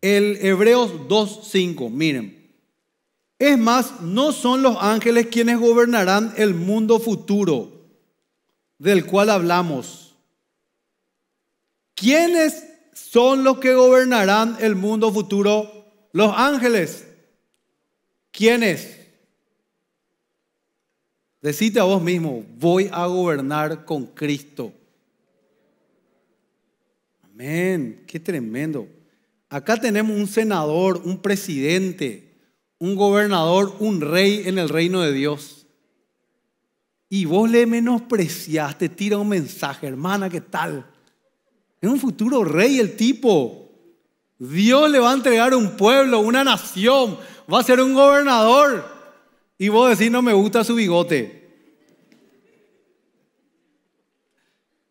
El Hebreos 2.5, miren. Es más, no son los ángeles quienes gobernarán el mundo futuro del cual hablamos. ¿Quiénes son los que gobernarán el mundo futuro? Los ángeles. ¿Quiénes? Decite a vos mismo, voy a gobernar con Cristo. Amén, qué tremendo. Acá tenemos un senador, un presidente, un gobernador, un rey en el reino de Dios. Y vos le menospreciaste, tira un mensaje, hermana, ¿qué tal? Es un futuro rey el tipo. Dios le va a entregar un pueblo, una nación, va a ser un gobernador. Y vos decís, no me gusta su bigote.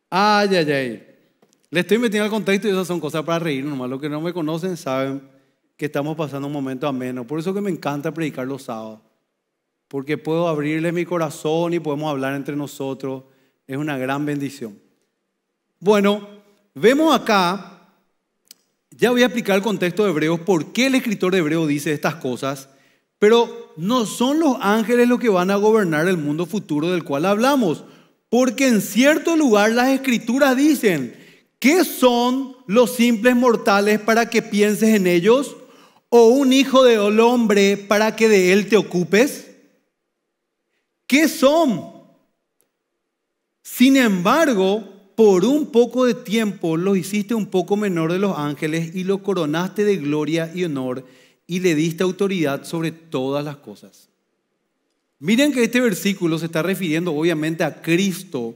Ay, ay, ay. Le estoy metiendo al contexto y esas son cosas para reír, nomás los que no me conocen saben que estamos pasando un momento ameno. Por eso que me encanta predicar los sábados, porque puedo abrirle mi corazón y podemos hablar entre nosotros. Es una gran bendición. Bueno, vemos acá, ya voy a explicar el contexto de Hebreos, por qué el escritor de Hebreos dice estas cosas, pero no son los ángeles los que van a gobernar el mundo futuro del cual hablamos, porque en cierto lugar las escrituras dicen, ¿Qué son los simples mortales para que pienses en ellos? ¿O un hijo del hombre para que de él te ocupes? ¿Qué son? Sin embargo, por un poco de tiempo los hiciste un poco menor de los ángeles y lo coronaste de gloria y honor y le diste autoridad sobre todas las cosas. Miren que este versículo se está refiriendo obviamente a Cristo,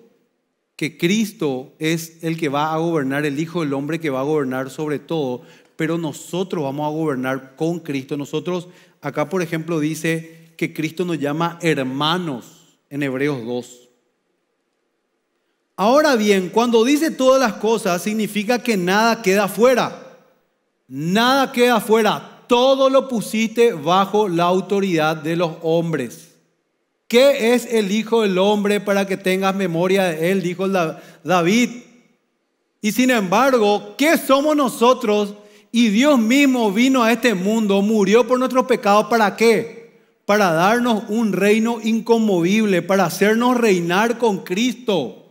que Cristo es el que va a gobernar, el Hijo del Hombre que va a gobernar sobre todo, pero nosotros vamos a gobernar con Cristo. Nosotros, acá por ejemplo dice que Cristo nos llama hermanos en Hebreos 2. Ahora bien, cuando dice todas las cosas, significa que nada queda fuera. Nada queda fuera. Todo lo pusiste bajo la autoridad de los hombres. ¿Qué es el Hijo del Hombre para que tengas memoria de Él? Dijo David. Y sin embargo, ¿qué somos nosotros? Y Dios mismo vino a este mundo, murió por nuestros pecados, ¿para qué? Para darnos un reino inconmovible, para hacernos reinar con Cristo.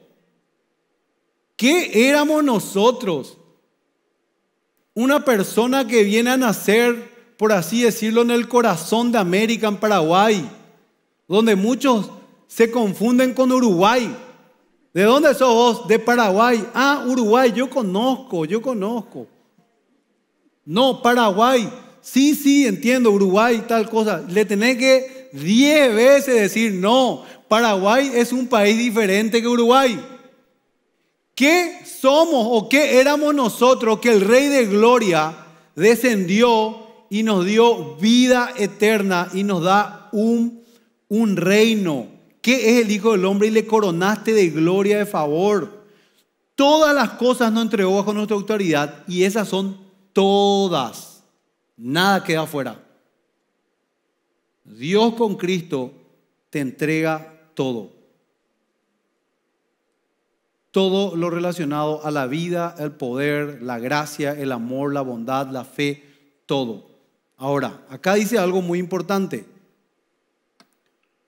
¿Qué éramos nosotros? Una persona que viene a nacer, por así decirlo, en el corazón de América, en Paraguay donde muchos se confunden con Uruguay. ¿De dónde sos vos? De Paraguay. Ah, Uruguay, yo conozco, yo conozco. No, Paraguay. Sí, sí, entiendo, Uruguay, tal cosa. Le tenés que diez veces decir, no, Paraguay es un país diferente que Uruguay. ¿Qué somos o qué éramos nosotros que el Rey de Gloria descendió y nos dio vida eterna y nos da un un reino. que es el Hijo del Hombre? Y le coronaste de gloria de favor. Todas las cosas no entregó bajo nuestra autoridad y esas son todas. Nada queda afuera. Dios con Cristo te entrega todo. Todo lo relacionado a la vida, el poder, la gracia, el amor, la bondad, la fe, todo. Ahora, acá dice algo muy importante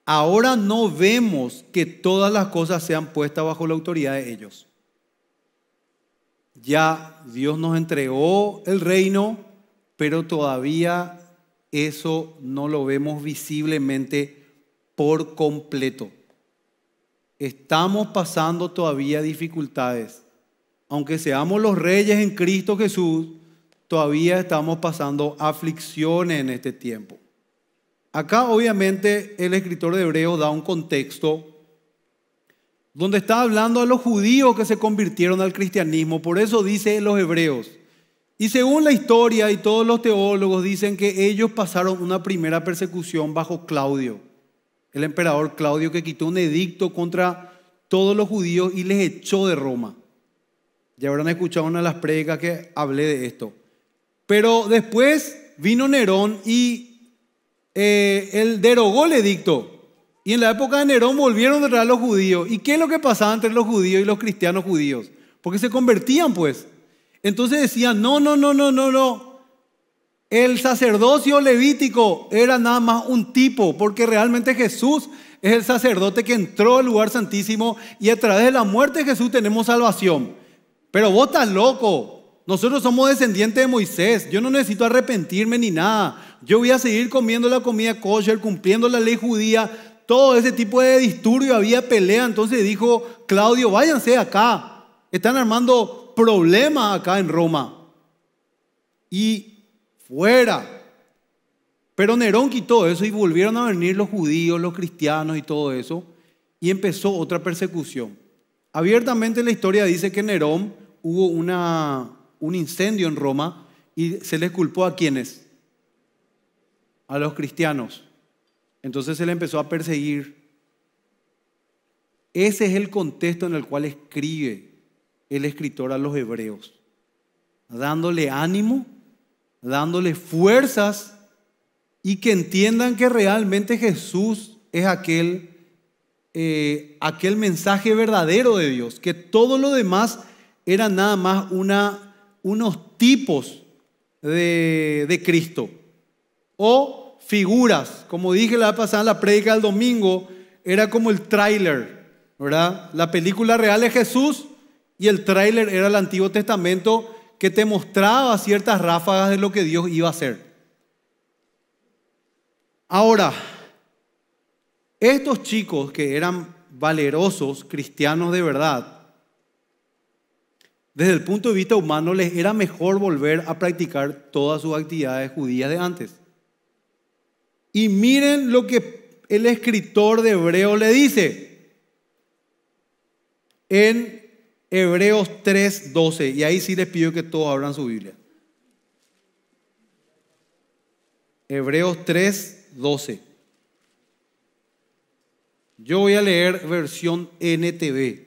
ahora no vemos que todas las cosas sean puestas bajo la autoridad de ellos. Ya Dios nos entregó el reino, pero todavía eso no lo vemos visiblemente por completo. Estamos pasando todavía dificultades. Aunque seamos los reyes en Cristo Jesús, todavía estamos pasando aflicciones en este tiempo. Acá obviamente el escritor de Hebreo da un contexto donde está hablando a los judíos que se convirtieron al cristianismo, por eso dice los hebreos. Y según la historia y todos los teólogos dicen que ellos pasaron una primera persecución bajo Claudio, el emperador Claudio que quitó un edicto contra todos los judíos y les echó de Roma. Ya habrán escuchado una de las predicas que hablé de esto. Pero después vino Nerón y eh, él derogó el edicto. Y en la época de Nerón volvieron detrás a los judíos. ¿Y qué es lo que pasaba entre los judíos y los cristianos judíos? Porque se convertían, pues. Entonces decían, no, no, no, no, no, no. El sacerdocio levítico era nada más un tipo, porque realmente Jesús es el sacerdote que entró al lugar santísimo y a través de la muerte de Jesús tenemos salvación. Pero vos estás loco. Nosotros somos descendientes de Moisés. Yo no necesito arrepentirme ni nada. Yo voy a seguir comiendo la comida kosher, cumpliendo la ley judía. Todo ese tipo de disturbio, había pelea. Entonces dijo Claudio, váyanse acá. Están armando problemas acá en Roma. Y fuera. Pero Nerón quitó eso y volvieron a venir los judíos, los cristianos y todo eso. Y empezó otra persecución. Abiertamente la historia dice que Nerón hubo un incendio en Roma y se les culpó a quienes a los cristianos. Entonces él empezó a perseguir. Ese es el contexto en el cual escribe el escritor a los hebreos, dándole ánimo, dándole fuerzas y que entiendan que realmente Jesús es aquel, eh, aquel mensaje verdadero de Dios, que todo lo demás era nada más una, unos tipos de, de Cristo o figuras. Como dije la pasada en la prédica del domingo, era como el tráiler, ¿verdad? La película real es Jesús y el tráiler era el Antiguo Testamento que te mostraba ciertas ráfagas de lo que Dios iba a hacer. Ahora, estos chicos que eran valerosos, cristianos de verdad, desde el punto de vista humano les era mejor volver a practicar todas sus actividades judías de antes. Y miren lo que el escritor de Hebreo le dice en Hebreos 3:12. Y ahí sí les pido que todos abran su Biblia. Hebreos 3:12. Yo voy a leer versión NTV.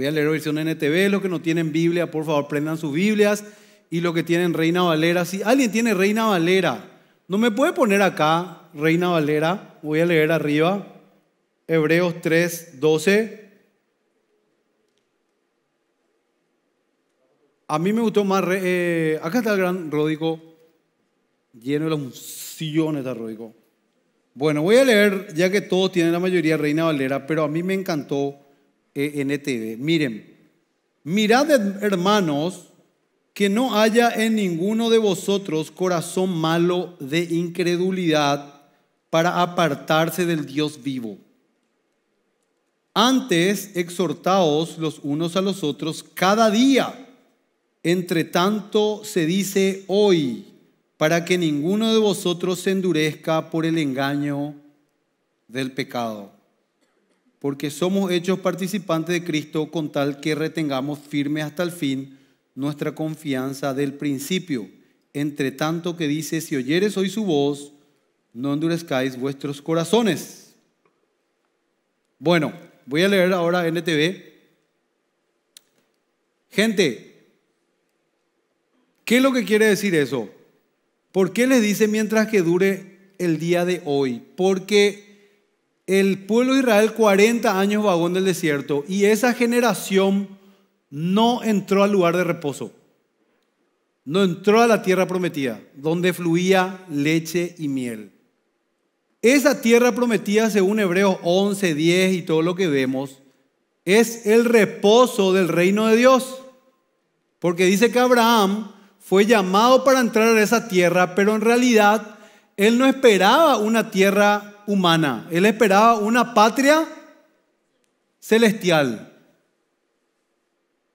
Voy a leer versión NTV, los que no tienen Biblia, por favor, prendan sus Biblias. Y los que tienen Reina Valera, si alguien tiene Reina Valera, ¿no me puede poner acá Reina Valera? Voy a leer arriba, Hebreos 3, 12. A mí me gustó más, eh, acá está el gran Ródico, lleno de la está Ródico. Bueno, voy a leer, ya que todos tienen la mayoría Reina Valera, pero a mí me encantó e Miren, mirad hermanos que no haya en ninguno de vosotros corazón malo de incredulidad para apartarse del Dios vivo. Antes exhortaos los unos a los otros cada día. Entre tanto se dice hoy, para que ninguno de vosotros se endurezca por el engaño del pecado porque somos hechos participantes de Cristo con tal que retengamos firme hasta el fin nuestra confianza del principio. Entre tanto que dice, si oyeres hoy su voz, no endurezcáis vuestros corazones. Bueno, voy a leer ahora NTV. Gente, ¿qué es lo que quiere decir eso? ¿Por qué le dice mientras que dure el día de hoy? Porque el pueblo de Israel 40 años vagó en el desierto y esa generación no entró al lugar de reposo. No entró a la tierra prometida, donde fluía leche y miel. Esa tierra prometida, según Hebreos 11, 10 y todo lo que vemos, es el reposo del reino de Dios. Porque dice que Abraham fue llamado para entrar a esa tierra, pero en realidad él no esperaba una tierra humana, él esperaba una patria celestial,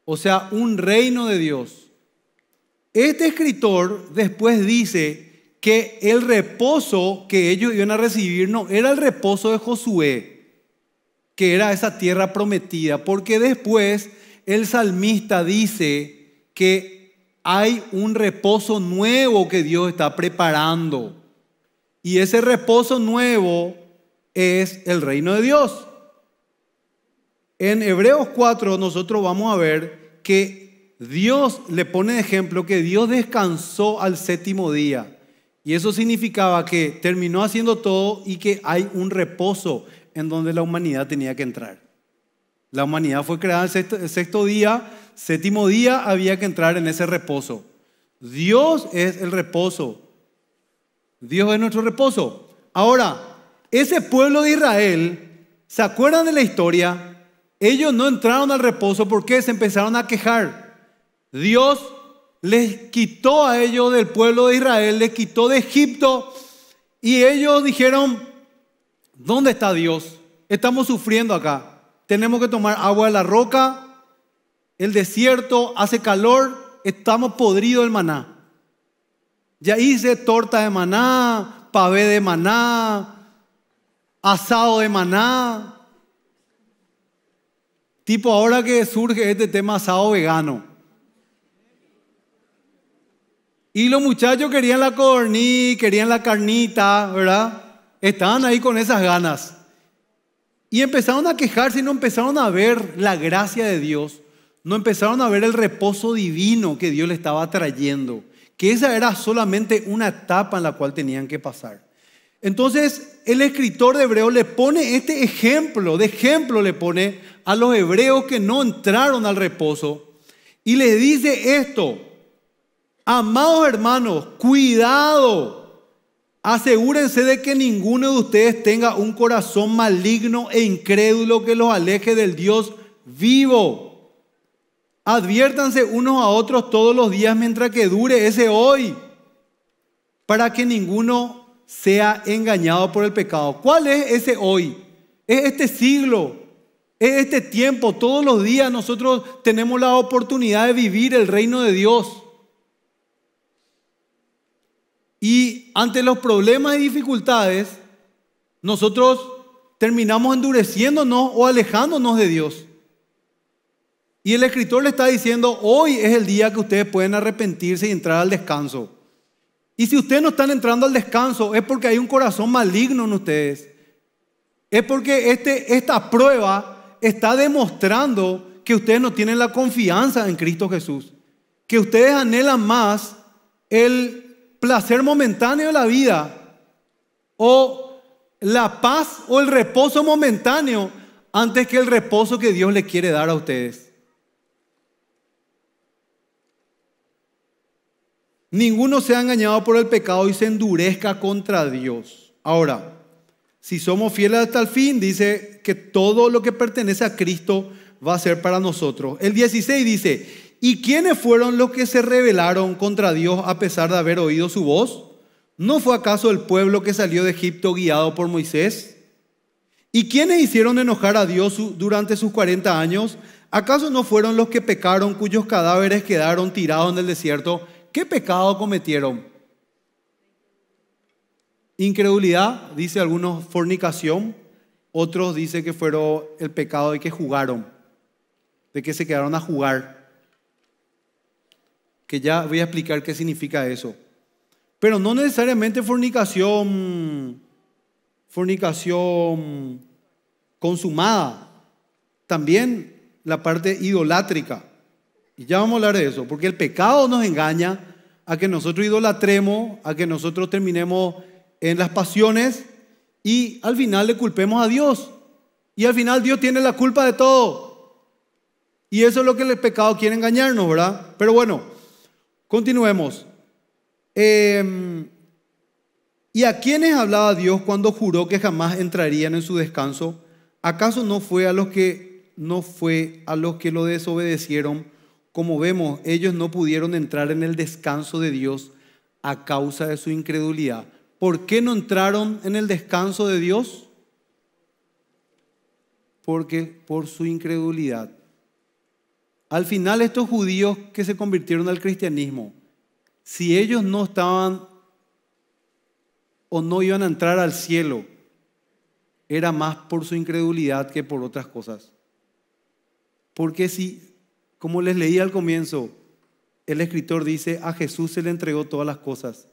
o sea, un reino de Dios. Este escritor después dice que el reposo que ellos iban a recibir no era el reposo de Josué, que era esa tierra prometida, porque después el salmista dice que hay un reposo nuevo que Dios está preparando. Y ese reposo nuevo es el reino de Dios. En Hebreos 4 nosotros vamos a ver que Dios le pone de ejemplo que Dios descansó al séptimo día. Y eso significaba que terminó haciendo todo y que hay un reposo en donde la humanidad tenía que entrar. La humanidad fue creada el sexto, el sexto día, séptimo día había que entrar en ese reposo. Dios es el reposo. Dios es nuestro reposo. Ahora, ese pueblo de Israel, ¿se acuerdan de la historia? Ellos no entraron al reposo porque se empezaron a quejar. Dios les quitó a ellos del pueblo de Israel, les quitó de Egipto y ellos dijeron, ¿dónde está Dios? Estamos sufriendo acá. Tenemos que tomar agua de la roca, el desierto hace calor, estamos podridos el maná. Ya hice torta de maná, pavé de maná, asado de maná. Tipo, ahora que surge este tema asado vegano. Y los muchachos querían la corní, querían la carnita, ¿verdad? Estaban ahí con esas ganas. Y empezaron a quejarse y no empezaron a ver la gracia de Dios. No empezaron a ver el reposo divino que Dios le estaba trayendo que esa era solamente una etapa en la cual tenían que pasar. Entonces, el escritor de Hebreo le pone este ejemplo, de ejemplo le pone a los hebreos que no entraron al reposo y les dice esto, amados hermanos, cuidado, asegúrense de que ninguno de ustedes tenga un corazón maligno e incrédulo que los aleje del Dios vivo. Adviértanse unos a otros todos los días mientras que dure ese hoy, para que ninguno sea engañado por el pecado. ¿Cuál es ese hoy? Es este siglo, es este tiempo. Todos los días nosotros tenemos la oportunidad de vivir el reino de Dios. Y ante los problemas y dificultades, nosotros terminamos endureciéndonos o alejándonos de Dios. Y el escritor le está diciendo, hoy es el día que ustedes pueden arrepentirse y entrar al descanso. Y si ustedes no están entrando al descanso, es porque hay un corazón maligno en ustedes. Es porque este, esta prueba está demostrando que ustedes no tienen la confianza en Cristo Jesús. Que ustedes anhelan más el placer momentáneo de la vida o la paz o el reposo momentáneo antes que el reposo que Dios le quiere dar a ustedes. Ninguno se ha engañado por el pecado y se endurezca contra Dios. Ahora, si somos fieles hasta el fin, dice que todo lo que pertenece a Cristo va a ser para nosotros. El 16 dice, ¿y quiénes fueron los que se rebelaron contra Dios a pesar de haber oído su voz? ¿No fue acaso el pueblo que salió de Egipto guiado por Moisés? ¿Y quiénes hicieron enojar a Dios durante sus 40 años? ¿Acaso no fueron los que pecaron cuyos cadáveres quedaron tirados en el desierto? ¿Qué pecado cometieron? Incredulidad, dice algunos fornicación, otros dice que fueron el pecado de que jugaron, de que se quedaron a jugar. Que ya voy a explicar qué significa eso. Pero no necesariamente fornicación, fornicación consumada, también la parte idolátrica y ya vamos a hablar de eso, porque el pecado nos engaña a que nosotros idolatremos, a que nosotros terminemos en las pasiones y al final le culpemos a Dios. Y al final Dios tiene la culpa de todo. Y eso es lo que el pecado quiere engañarnos, ¿verdad? Pero bueno, continuemos. Em, ¿Y a quiénes hablaba Dios cuando juró que jamás entrarían en su descanso? ¿Acaso no fue a los que no fue a los que lo desobedecieron? Como vemos, ellos no pudieron entrar en el descanso de Dios a causa de su incredulidad. ¿Por qué no entraron en el descanso de Dios? Porque por su incredulidad. Al final estos judíos que se convirtieron al cristianismo, si ellos no estaban o no iban a entrar al cielo, era más por su incredulidad que por otras cosas. Porque si como les leí al comienzo, el escritor dice, a Jesús se le entregó todas las cosas.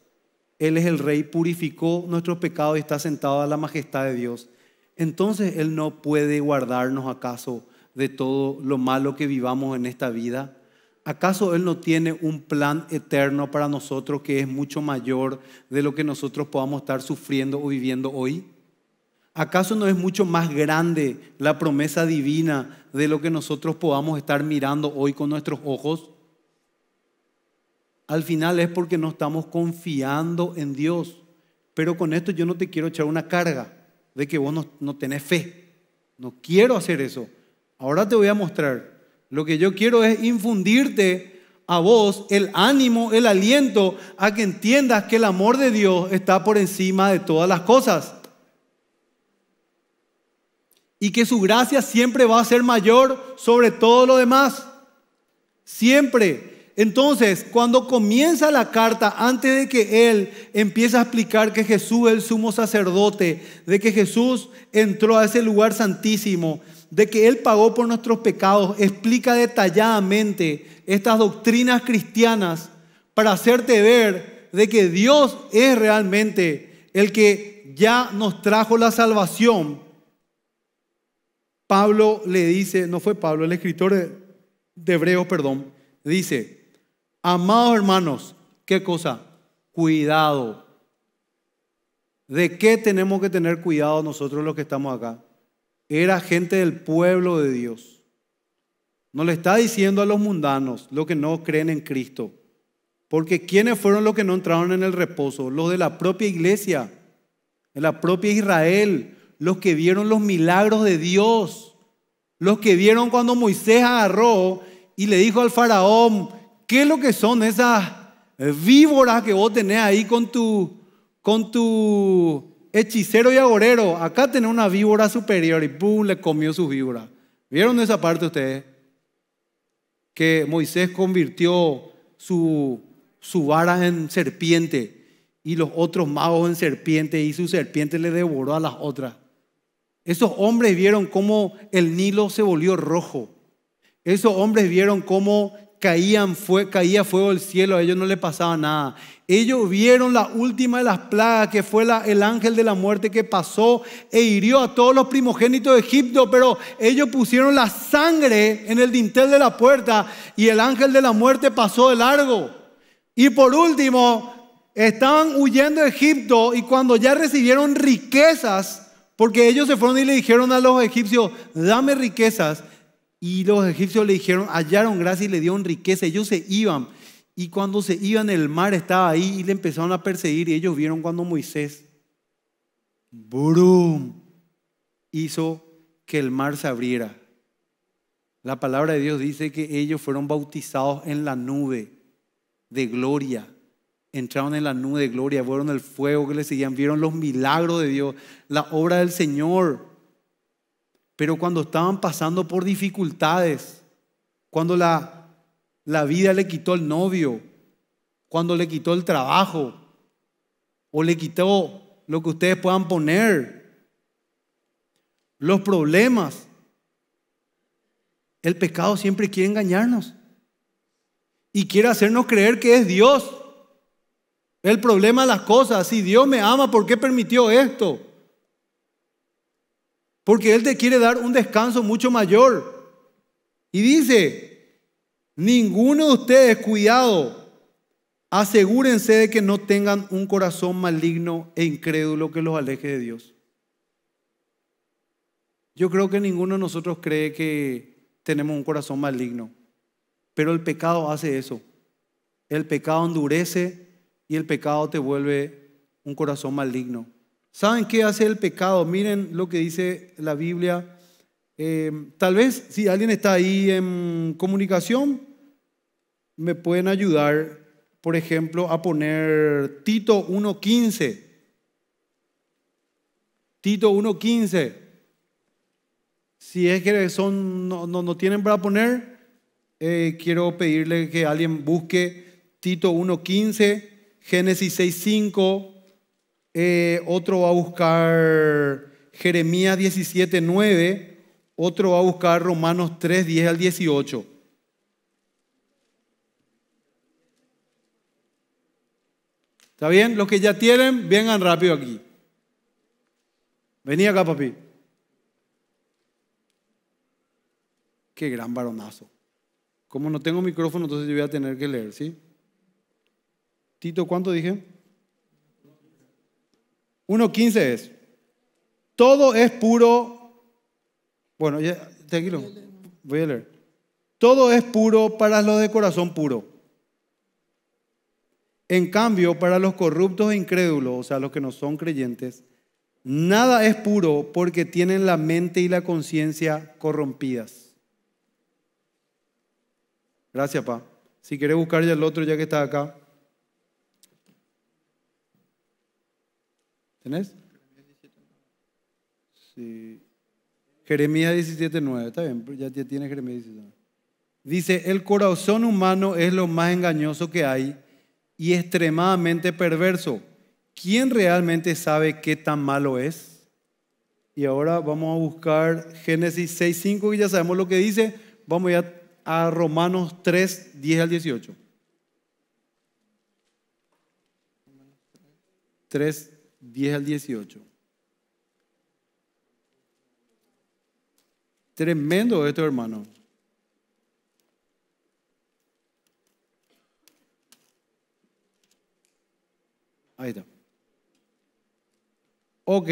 Él es el rey, purificó nuestros pecados y está sentado a la majestad de Dios. Entonces Él no puede guardarnos acaso de todo lo malo que vivamos en esta vida. ¿Acaso Él no tiene un plan eterno para nosotros que es mucho mayor de lo que nosotros podamos estar sufriendo o viviendo hoy? ¿Acaso no es mucho más grande la promesa divina de lo que nosotros podamos estar mirando hoy con nuestros ojos? Al final es porque no estamos confiando en Dios. Pero con esto yo no te quiero echar una carga de que vos no, no tenés fe. No quiero hacer eso. Ahora te voy a mostrar. Lo que yo quiero es infundirte a vos el ánimo, el aliento, a que entiendas que el amor de Dios está por encima de todas las cosas y que su gracia siempre va a ser mayor sobre todo lo demás. Siempre. Entonces, cuando comienza la carta, antes de que él empiece a explicar que Jesús es el sumo sacerdote, de que Jesús entró a ese lugar santísimo, de que él pagó por nuestros pecados, explica detalladamente estas doctrinas cristianas para hacerte ver de que Dios es realmente el que ya nos trajo la salvación Pablo le dice, no fue Pablo, el escritor de, hebreo Hebreos, perdón, dice, amados hermanos, ¿qué cosa? Cuidado. ¿De qué tenemos que tener cuidado nosotros los que estamos acá? Era gente del pueblo de Dios. No le está diciendo a los mundanos, los que no creen en Cristo. Porque ¿quiénes fueron los que no entraron en el reposo? Los de la propia iglesia, de la propia Israel, los que vieron los milagros de Dios, los que vieron cuando Moisés agarró y le dijo al faraón, ¿qué es lo que son esas víboras que vos tenés ahí con tu, con tu hechicero y agorero? Acá tenés una víbora superior y ¡pum! le comió su víbora. ¿Vieron esa parte ustedes? Que Moisés convirtió su, su vara en serpiente y los otros magos en serpiente y su serpiente le devoró a las otras. Esos hombres vieron cómo el Nilo se volvió rojo. Esos hombres vieron cómo caía fuego del cielo, a ellos no les pasaba nada. Ellos vieron la última de las plagas, que fue el ángel de la muerte que pasó e hirió a todos los primogénitos de Egipto, pero ellos pusieron la sangre en el dintel de la puerta y el ángel de la muerte pasó de largo. Y por último, estaban huyendo de Egipto y cuando ya recibieron riquezas, porque ellos se fueron y le dijeron a los egipcios, dame riquezas. Y los egipcios le dijeron, hallaron gracia y le dieron riqueza. Ellos se iban. Y cuando se iban, el mar estaba ahí y le empezaron a perseguir. Y ellos vieron cuando Moisés, brum, hizo que el mar se abriera. La palabra de Dios dice que ellos fueron bautizados en la nube de gloria entraron en la nube de gloria, fueron el fuego que le seguían, vieron los milagros de Dios, la obra del Señor. Pero cuando estaban pasando por dificultades, cuando la, la vida le quitó el novio, cuando le quitó el trabajo, o le quitó lo que ustedes puedan poner, los problemas, el pecado siempre quiere engañarnos y quiere hacernos creer que es Dios el problema de las cosas, si Dios me ama, ¿por qué permitió esto? Porque Él te quiere dar un descanso mucho mayor. Y dice, ninguno de ustedes, cuidado, asegúrense de que no tengan un corazón maligno e incrédulo que los aleje de Dios. Yo creo que ninguno de nosotros cree que tenemos un corazón maligno, pero el pecado hace eso. El pecado endurece y el pecado te vuelve un corazón maligno. ¿Saben qué hace el pecado? Miren lo que dice la Biblia. Em, tal vez si alguien está ahí en comunicación, me pueden ayudar, por ejemplo, a poner Tito 1.15. Tito 1.15. Si es que son, no, no, tienen para poner, eh, quiero pedirle que alguien busque Tito 1.15 Génesis 6.5, eh, otro va a buscar Jeremías 17.9, otro va a buscar Romanos 3.10 al 18. ¿Está bien? Los que ya tienen, vengan rápido aquí. Vení acá, papi. Qué gran varonazo. Como no tengo micrófono, entonces yo voy a tener que leer, ¿sí? Tito, ¿cuánto dije? 1.15 es. Todo es puro. Bueno, ya, Voy a leer. Todo es puro para los de corazón puro. En cambio, para los corruptos e incrédulos, o sea, los que no son creyentes, nada es puro porque tienen la mente y la conciencia corrompidas. Gracias, pa. Si querés buscar ya el otro, ya que está acá. ¿Tenés? Sí. Jeremías 17.9, está bien, ya, tiene Jeremías 17.9. Dice, el corazón humano es lo más engañoso que hay y extremadamente perverso. ¿Quién realmente sabe qué tan malo es? Y ahora vamos a buscar Génesis 6.5 y ya sabemos lo que dice. Vamos ya a Romanos 3, 10 al 18. 3, 10 al 18. Tremendo esto, hermano. Ahí está. Ok.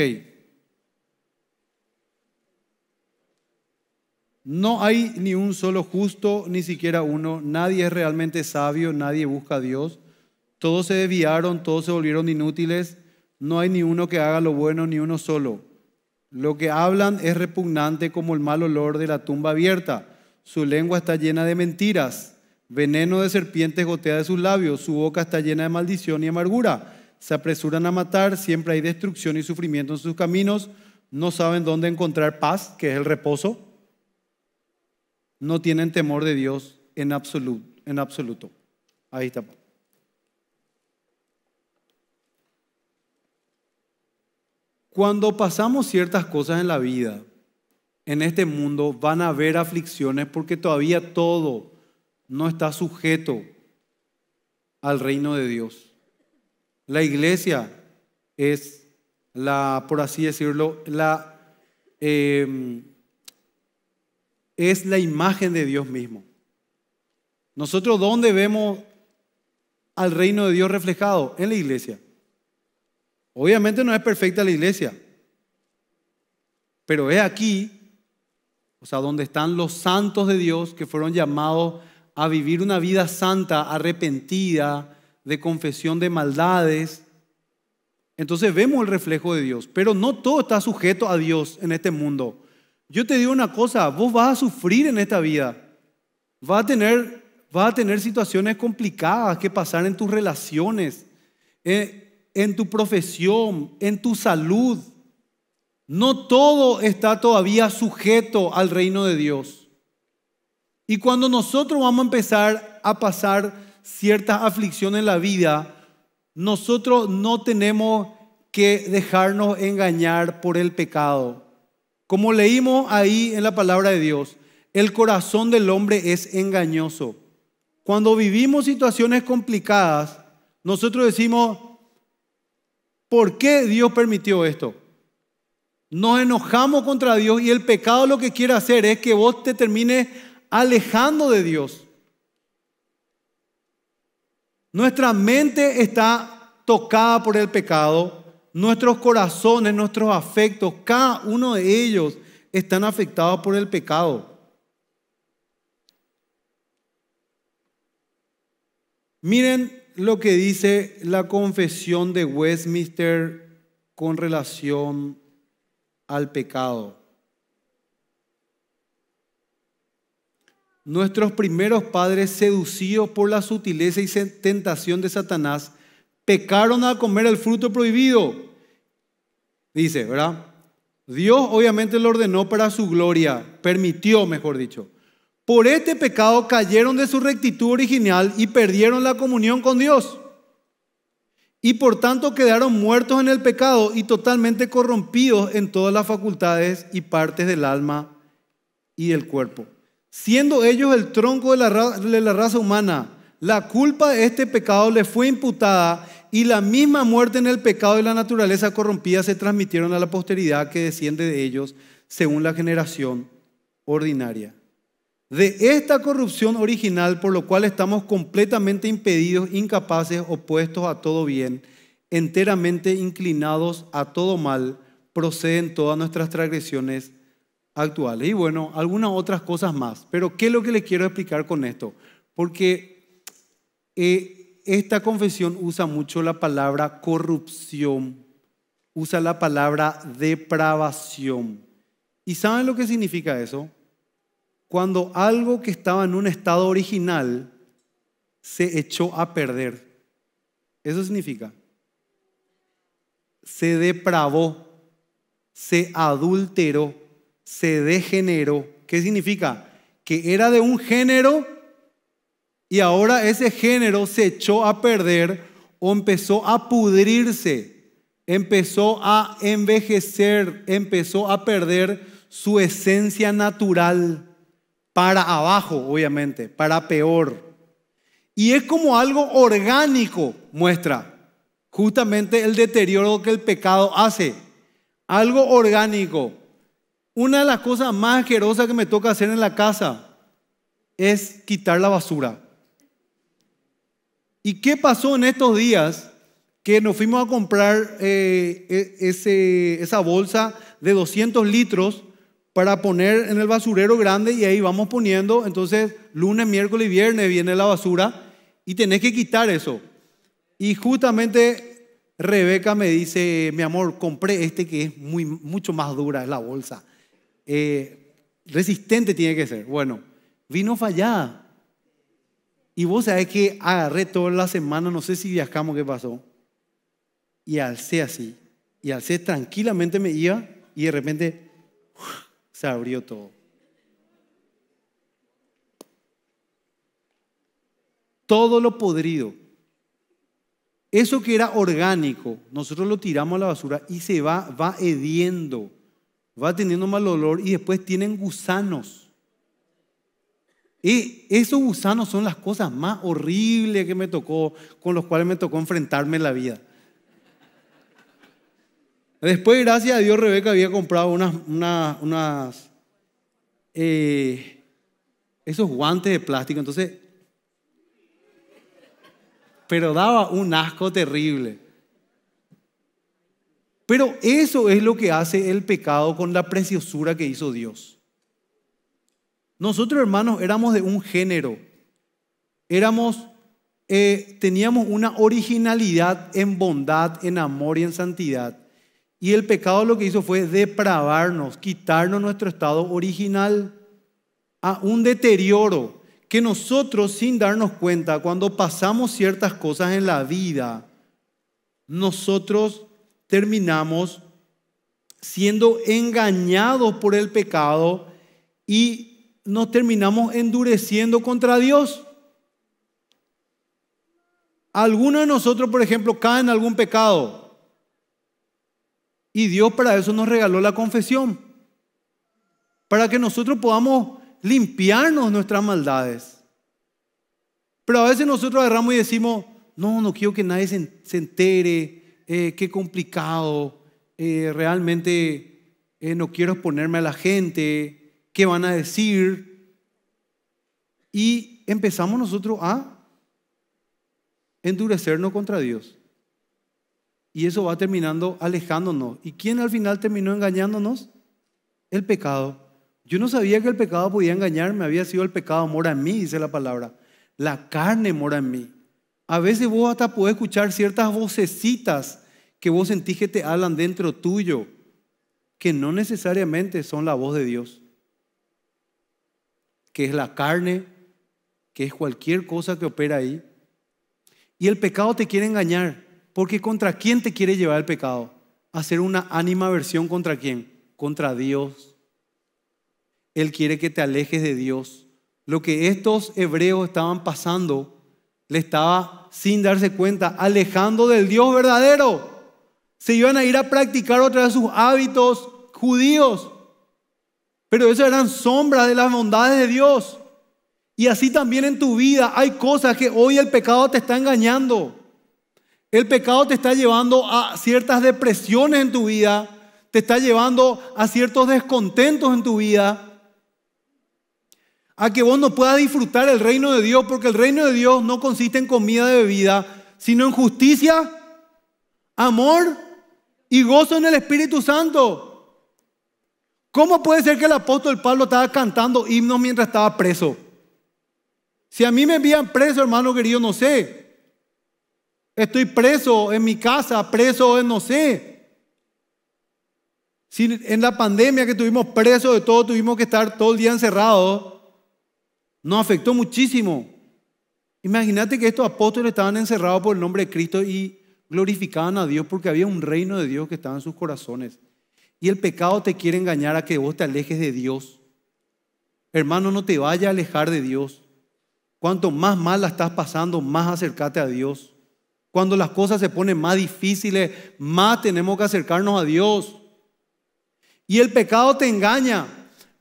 No hay ni un solo justo, ni siquiera uno. Nadie es realmente sabio, nadie busca a Dios. Todos se desviaron, todos se volvieron inútiles no hay ni uno que haga lo bueno, ni uno solo. Lo que hablan es repugnante como el mal olor de la tumba abierta. Su lengua está llena de mentiras. Veneno de serpientes gotea de sus labios. Su boca está llena de maldición y amargura. Se apresuran a matar. Siempre hay destrucción y sufrimiento en sus caminos. No saben dónde encontrar paz, que es el reposo. No tienen temor de Dios en absoluto. En absoluto. Ahí está. Cuando pasamos ciertas cosas en la vida, en este mundo van a haber aflicciones porque todavía todo no está sujeto al reino de Dios. La iglesia es la, por así decirlo, la, em, es la imagen de Dios mismo. Nosotros, ¿dónde vemos al reino de Dios reflejado? En la iglesia. Obviamente no es perfecta la iglesia, pero es aquí, o sea, donde están los santos de Dios que fueron llamados a vivir una vida santa, arrepentida, de confesión de maldades. Entonces vemos el reflejo de Dios, pero no todo está sujeto a Dios en este mundo. Yo te digo una cosa, vos vas a sufrir en esta vida, vas a tener, a tener situaciones complicadas que pasar en tus relaciones. Eh, en tu profesión, en tu salud. No todo está todavía sujeto al reino de Dios. Y cuando nosotros vamos a empezar a pasar ciertas aflicciones en la vida, nosotros no tenemos que dejarnos engañar por el pecado. Como leímos ahí en la palabra de Dios, el corazón del hombre es engañoso. Cuando vivimos situaciones complicadas, nosotros decimos, ¿Por qué Dios permitió esto? Nos enojamos contra Dios y el pecado lo que quiere hacer es que vos te termines alejando de Dios. Nuestra mente está tocada por el pecado, nuestros corazones, nuestros afectos, cada uno de ellos están afectados por el pecado. Miren lo que dice la confesión de Westminster con relación al pecado. Nuestros primeros padres, seducidos por la sutileza y tentación de Satanás, pecaron al comer el fruto prohibido. Dice, ¿verdad? Dios obviamente lo ordenó para su gloria, permitió, mejor dicho. Por este pecado cayeron de su rectitud original y perdieron la comunión con Dios. Y por tanto quedaron muertos en el pecado y totalmente corrompidos en todas las facultades y partes del alma y del cuerpo. Siendo ellos el tronco de la, raza humana, la culpa de este pecado le fue imputada y la misma muerte en el pecado y la naturaleza corrompida se transmitieron a la posteridad que desciende de ellos según la generación ordinaria de esta corrupción original por lo cual estamos completamente impedidos, incapaces, opuestos a todo bien, enteramente inclinados a todo mal, proceden todas nuestras transgresiones actuales. Y bueno, algunas otras cosas más. Pero ¿qué es lo que les quiero explicar con esto? Porque eh, esta confesión usa mucho la palabra corrupción, usa la palabra depravación. ¿Y saben lo que significa eso? cuando algo que estaba en un estado original se echó a perder. Eso significa, se depravó, se adulteró, se degeneró. ¿Qué significa? Que era de un género y ahora ese género se echó a perder o empezó a pudrirse, empezó a envejecer, empezó a perder su esencia natural para abajo, obviamente, para peor. Y es como algo orgánico, muestra justamente el deterioro que el pecado hace. Algo orgánico. Una de las cosas más asquerosas que me toca hacer en la casa es quitar la basura. ¿Y qué pasó en estos días que nos fuimos a comprar eh, e, esa bolsa de 200 litros para poner en el basurero grande y ahí vamos poniendo, entonces lunes, miércoles y viernes viene la basura y tenés que quitar eso. Y justamente Rebeca me dice, mi amor, compré este que es muy, mucho más dura, es la bolsa. Eh, resistente tiene que ser. Bueno, vino fallada. Y vos sabés que agarré toda la semana, no sé si viajamos, qué pasó. Y alcé así. Y alcé tranquilamente me iba y de repente se abrió todo. Todo lo podrido. Eso que era orgánico, nosotros lo tiramos a la basura y se va, va hediendo, va teniendo mal olor y después tienen gusanos. Y esos gusanos son las cosas más horribles que me tocó, con los cuales me tocó enfrentarme en la vida. Después, gracias a Dios, Rebeca había comprado unas, unas eh, esos guantes de plástico. Entonces, pero daba un asco terrible. Pero eso es lo que hace el pecado con la preciosura que hizo Dios. Nosotros, hermanos, éramos de un género. Éramos, eh, teníamos una originalidad en bondad, en amor y en santidad y el pecado lo que hizo fue depravarnos, quitarnos nuestro estado original a ah, un deterioro que nosotros sin darnos cuenta, cuando pasamos ciertas cosas en la vida, nosotros terminamos siendo engañados por el pecado y nos terminamos endureciendo contra Dios. Algunos de nosotros, por ejemplo, caen en algún pecado y Dios para eso nos regaló la confesión. Para que nosotros podamos limpiarnos nuestras maldades. Pero a veces nosotros agarramos y decimos, no, no quiero que nadie se, entere, eh, qué complicado, eh, realmente eh, no quiero exponerme a la gente, qué van a decir. Y empezamos nosotros a endurecernos contra Dios. Y eso va terminando alejándonos. ¿Y quién al final terminó engañándonos? El pecado. Yo no sabía que el pecado podía engañarme, había sido el pecado mora en mí, dice la palabra. La carne mora en mí. A veces vos hasta podés escuchar ciertas vocecitas que vos sentís que te hablan dentro tuyo, que no necesariamente son la voz de Dios, que es la carne, que es cualquier cosa que opera ahí. Y el pecado te quiere engañar. Porque contra quién te quiere llevar el pecado? Hacer una ánima versión contra quién? Contra Dios. Él quiere que te alejes de Dios. Lo que estos hebreos estaban pasando, le estaba sin darse cuenta, alejando del Dios verdadero. Se iban a ir a practicar otra vez sus hábitos judíos. Pero eso eran sombras de las bondades de Dios. Y así también en tu vida hay cosas que hoy el pecado te está engañando. El pecado te está llevando a ciertas depresiones en tu vida, te está llevando a ciertos descontentos en tu vida, a que vos no puedas disfrutar el reino de Dios, porque el reino de Dios no consiste en comida de bebida, sino en justicia, amor y gozo en el Espíritu Santo. ¿Cómo puede ser que el apóstol Pablo estaba cantando himnos mientras estaba preso? Si a mí me envían preso, hermano querido, no sé. Estoy preso en mi casa, preso en no sé. en la pandemia que tuvimos preso de todo, tuvimos que estar todo el día encerrados, nos afectó muchísimo. Imagínate que estos apóstoles estaban encerrados por el nombre de Cristo y glorificaban a Dios porque había un reino de Dios que estaba en sus corazones. Y el pecado te quiere engañar a que vos te alejes de Dios. Hermano, no te vayas a alejar de Dios. Cuanto más mal la estás pasando, más acércate a Dios. Cuando las cosas se ponen más difíciles, más tenemos que acercarnos a Dios. Y el pecado te engaña.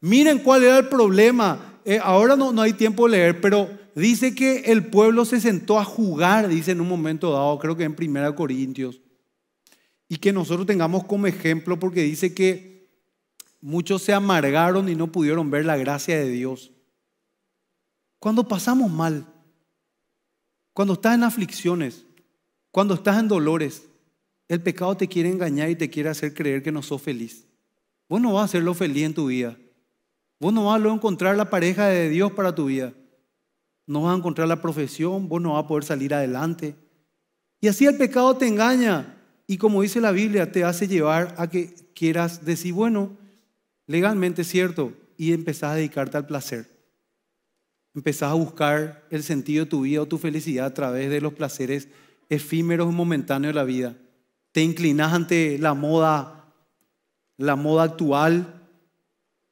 Miren cuál era el problema. Eh, ahora no, no hay tiempo de leer, pero dice que el pueblo se sentó a jugar, dice en un momento dado, creo que en 1 Corintios. Y que nosotros tengamos como ejemplo, porque dice que muchos se amargaron y no pudieron ver la gracia de Dios. Cuando pasamos mal, cuando estás en aflicciones, cuando estás en dolores, el pecado te quiere engañar y te quiere hacer creer que no sos feliz. Vos no vas a hacerlo feliz en tu vida. Vos no vas a encontrar la pareja de Dios para tu vida. No vas a encontrar la profesión, vos no vas a poder salir adelante. Y así el pecado te engaña y como dice la Biblia, te hace llevar a que quieras decir, bueno, legalmente es cierto, y empezás a dedicarte al placer. Empezás a buscar el sentido de tu vida o tu felicidad a través de los placeres efímeros y momentáneos de la vida. Te inclinas ante la moda, la moda actual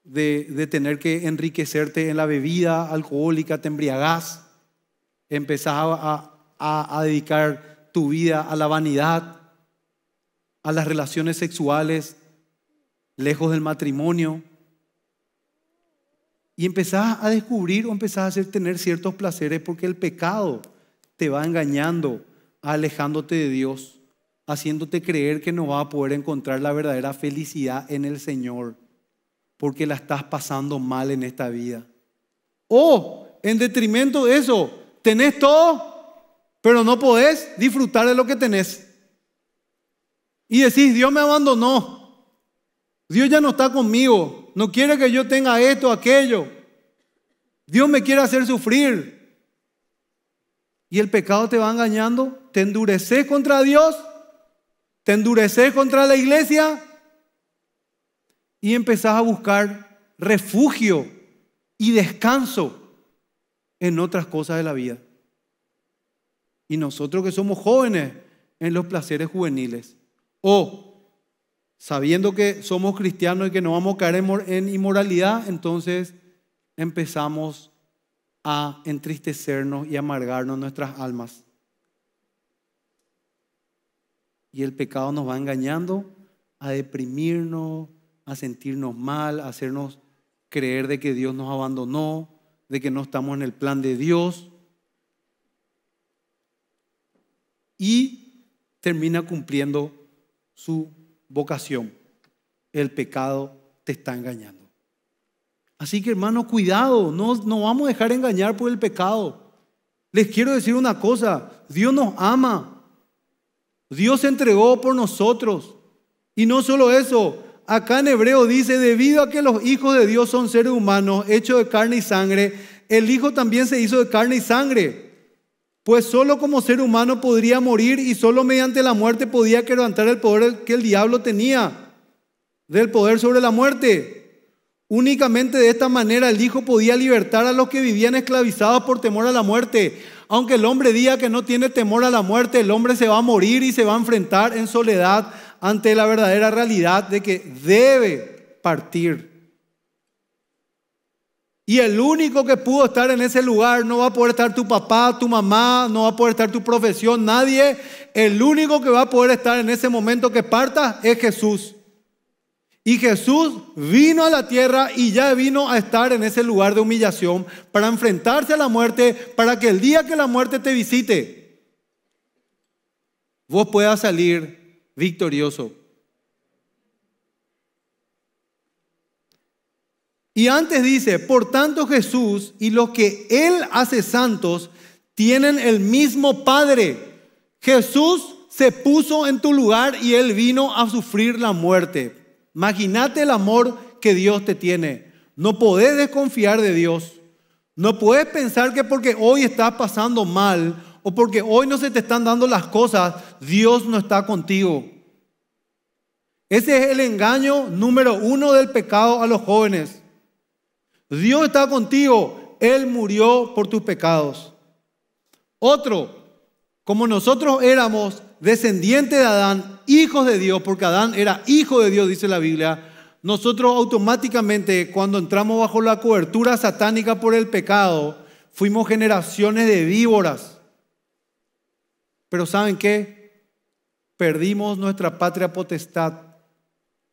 de, tener que enriquecerte en la bebida alcohólica, te embriagás, empezás a, dedicar tu vida a la vanidad, a las relaciones sexuales, lejos del matrimonio. Y empezás a descubrir o empezás a hacer tener ciertos placeres porque el pecado te va engañando alejándote de Dios, haciéndote creer que no vas a poder encontrar la verdadera felicidad en el Señor, porque la estás pasando mal en esta vida. O, en detrimento de eso, tenés todo, pero no podés disfrutar de lo que tenés. Y decís, Dios me abandonó, Dios ya no está conmigo, no quiere que yo tenga esto, aquello. Dios me quiere hacer sufrir y el pecado te va engañando, te endureces contra Dios, te endureces contra la iglesia y empezás a buscar refugio y descanso en otras cosas de la vida. Y nosotros que somos jóvenes en los placeres juveniles. O sabiendo que somos cristianos y que no vamos a caer en inmoralidad, entonces empezamos a entristecernos y amargarnos nuestras almas. Y el pecado nos va engañando a deprimirnos, a sentirnos mal, a hacernos creer de que Dios nos abandonó, de que no estamos en el plan de Dios. Y termina cumpliendo su vocación. El pecado te está engañando. Así que hermano, cuidado, no, no vamos a dejar engañar por el pecado. Les quiero decir una cosa, Dios nos ama, Dios se entregó por nosotros. Y no solo eso, acá en hebreo dice, debido a que los hijos de Dios son seres humanos, hechos de carne y sangre, el Hijo también se hizo de carne y sangre. Pues solo como ser humano podría morir y solo mediante la muerte podía quebrantar el poder que el diablo tenía, del poder sobre la muerte. Únicamente de esta manera el Hijo podía libertar a los que vivían esclavizados por temor a la muerte. Aunque el hombre diga que no tiene temor a la muerte, el hombre se va a morir y se va a enfrentar en soledad ante la verdadera realidad de que debe partir. Y el único que pudo estar en ese lugar, no va a poder estar tu papá, tu mamá, no va a poder estar tu profesión, nadie. El único que va a poder estar en ese momento que parta es Jesús. Y Jesús vino a la tierra y ya vino a estar en ese lugar de humillación para enfrentarse a la muerte, para que el día que la muerte te visite, vos puedas salir victorioso. Y antes dice, por tanto Jesús y los que Él hace santos tienen el mismo Padre. Jesús se puso en tu lugar y Él vino a sufrir la muerte. Imagínate el amor que Dios te tiene. No podés desconfiar de Dios. No puedes pensar que porque hoy estás pasando mal o porque hoy no se te están dando las cosas, Dios no está contigo. Ese es el engaño número uno del pecado a los jóvenes. Dios está contigo. Él murió por tus pecados. Otro, como nosotros éramos descendiente de Adán, hijos de Dios, porque Adán era hijo de Dios, dice la Biblia, nosotros automáticamente cuando entramos bajo la cobertura satánica por el pecado, fuimos generaciones de víboras. Pero ¿saben qué? Perdimos nuestra patria potestad,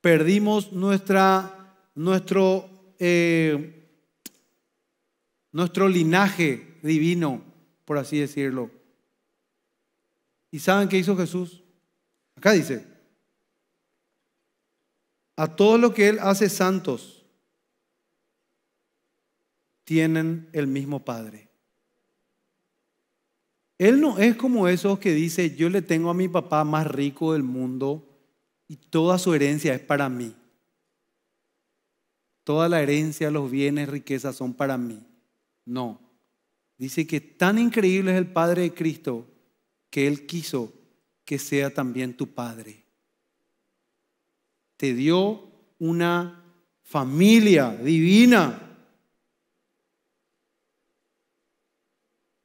perdimos nuestra, nuestro, eh, nuestro linaje divino, por así decirlo. ¿Y saben qué hizo Jesús? Acá dice, a todo lo que Él hace santos, tienen el mismo Padre. Él no es como esos que dice, yo le tengo a mi papá más rico del mundo y toda su herencia es para mí. Toda la herencia, los bienes, riquezas son para mí. No. Dice que tan increíble es el Padre de Cristo que Él quiso que sea también tu Padre. Te dio una familia divina.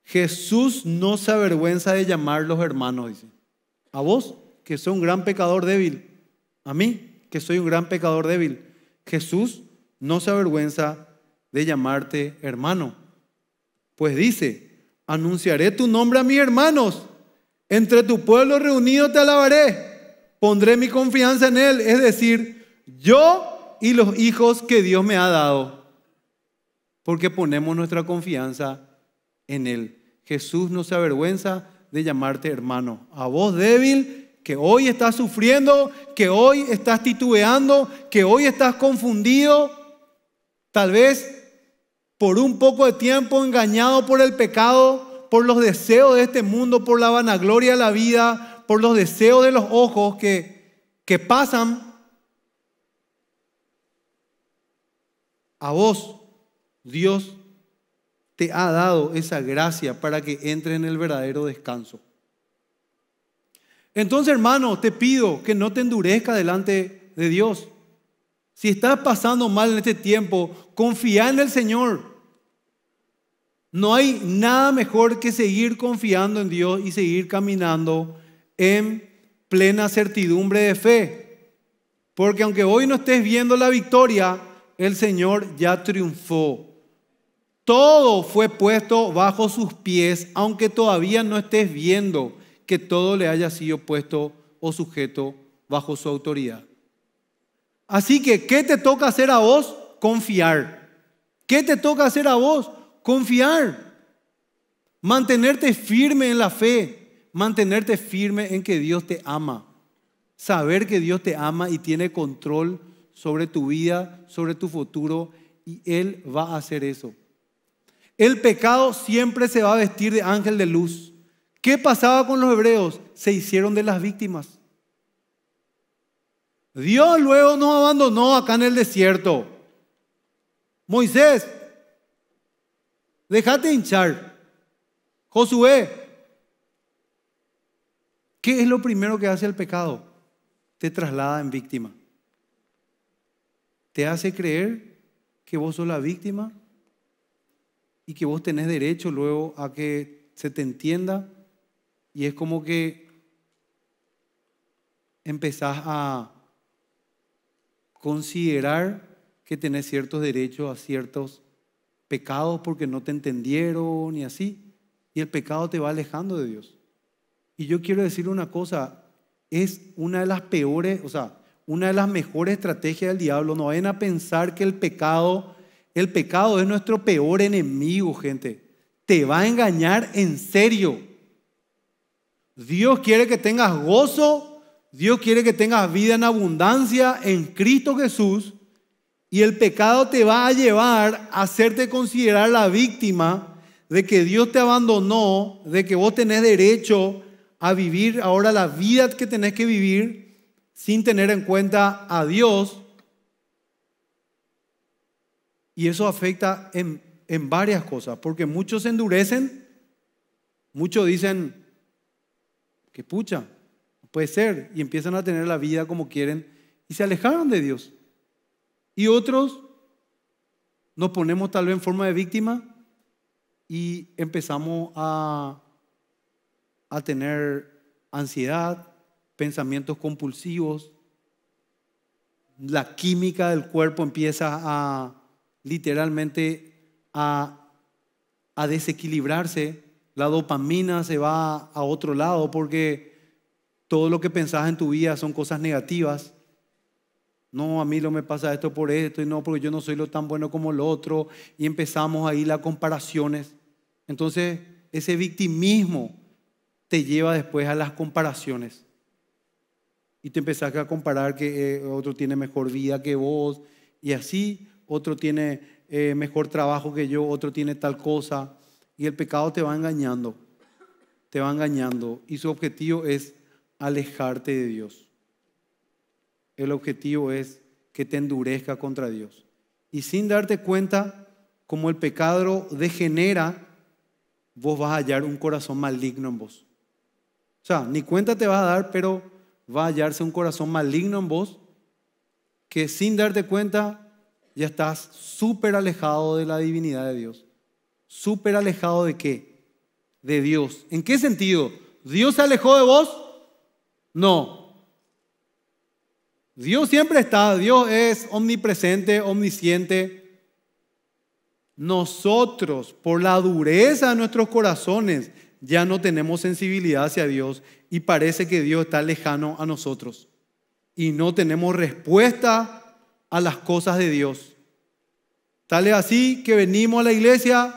Jesús no se avergüenza de llamarlos hermanos, dice. A vos, que soy un gran pecador débil. A mí, que soy un gran pecador débil. Jesús no se avergüenza de llamarte hermano. Pues dice, anunciaré tu nombre a mis hermanos. Entre tu pueblo reunido te alabaré. Pondré mi confianza en Él. Es decir, yo y los hijos que Dios me ha dado. Porque ponemos nuestra confianza en Él. Jesús no se avergüenza de llamarte hermano. A vos débil, que hoy estás sufriendo, que hoy estás titubeando, que hoy estás confundido, tal vez por un poco de tiempo engañado por el pecado, por los deseos de este mundo, por la vanagloria de la vida, por los deseos de los ojos que, que pasan a vos. Dios te ha dado esa gracia para que entres en el verdadero descanso. Entonces, hermano, te pido que no te endurezca delante de Dios. Si estás pasando mal en este tiempo, confía en el Señor. No hay nada mejor que seguir confiando en Dios y seguir caminando en plena certidumbre de fe. Porque aunque hoy no estés viendo la victoria, el Señor ya triunfó. Todo fue puesto bajo sus pies, aunque todavía no estés viendo que todo le haya sido puesto o sujeto bajo su autoridad. Así que, ¿qué te toca hacer a vos? Confiar. ¿Qué te toca hacer a vos? confiar, mantenerte firme en la fe, mantenerte firme en que Dios te ama, saber que Dios te ama y tiene control sobre tu vida, sobre tu futuro, y Él va a hacer eso. El pecado siempre se va a vestir de ángel de luz. ¿Qué pasaba con los hebreos? Se hicieron de las víctimas. Dios luego no abandonó acá en el desierto. Moisés, Déjate hinchar. Josué, ¿qué es lo primero que hace el pecado? Te traslada en víctima. Te hace creer que vos sos la víctima y que vos tenés derecho luego a que se te entienda y es como que empezás a considerar que tenés ciertos derechos a ciertos pecados porque no te entendieron ni así. Y el pecado te va alejando de Dios. Y yo quiero decir una cosa, es una de las peores, o sea, una de las mejores estrategias del diablo. No vayan a pensar que el pecado, el pecado es nuestro peor enemigo, gente. Te va a engañar en serio. Dios quiere que tengas gozo, Dios quiere que tengas vida en abundancia en Cristo Jesús. Y el pecado te va a llevar a hacerte considerar la víctima de que Dios te abandonó, de que vos tenés derecho a vivir ahora la vida que tenés que vivir sin tener en cuenta a Dios. Y eso afecta en, varias cosas, porque muchos se endurecen, muchos dicen, que pucha, puede ser, y empiezan a tener la vida como quieren y se alejaron de Dios. Y otros nos ponemos tal vez en forma de víctima y empezamos a, a tener ansiedad, pensamientos compulsivos, la química del cuerpo empieza a literalmente a, a, desequilibrarse, la dopamina se va a otro lado porque todo lo que pensás en tu vida son cosas negativas, no, a mí no me pasa esto por esto y no, porque yo no soy lo tan bueno como el otro. Y empezamos ahí las comparaciones. Entonces, ese victimismo te lleva después a las comparaciones. Y te empezás a comparar que eh, otro tiene mejor vida que vos, y así, otro tiene eh, mejor trabajo que yo, otro tiene tal cosa. Y el pecado te va engañando, te va engañando. Y su objetivo es alejarte de Dios el objetivo es que te endurezca contra Dios. Y sin darte cuenta, como el pecado degenera, vos vas a hallar un corazón maligno en vos. O sea, ni cuenta te vas a dar, pero va a hallarse un corazón maligno en vos que sin darte cuenta ya estás súper alejado de la divinidad de Dios. ¿Súper alejado de qué? De Dios. ¿En qué sentido? ¿Dios se alejó de vos? No, Dios siempre está, Dios es omnipresente, omnisciente. Nosotros, por la dureza de nuestros corazones, ya no tenemos sensibilidad hacia Dios y parece que Dios está lejano a nosotros. Y no tenemos respuesta a las cosas de Dios. Tal es así que venimos a la iglesia,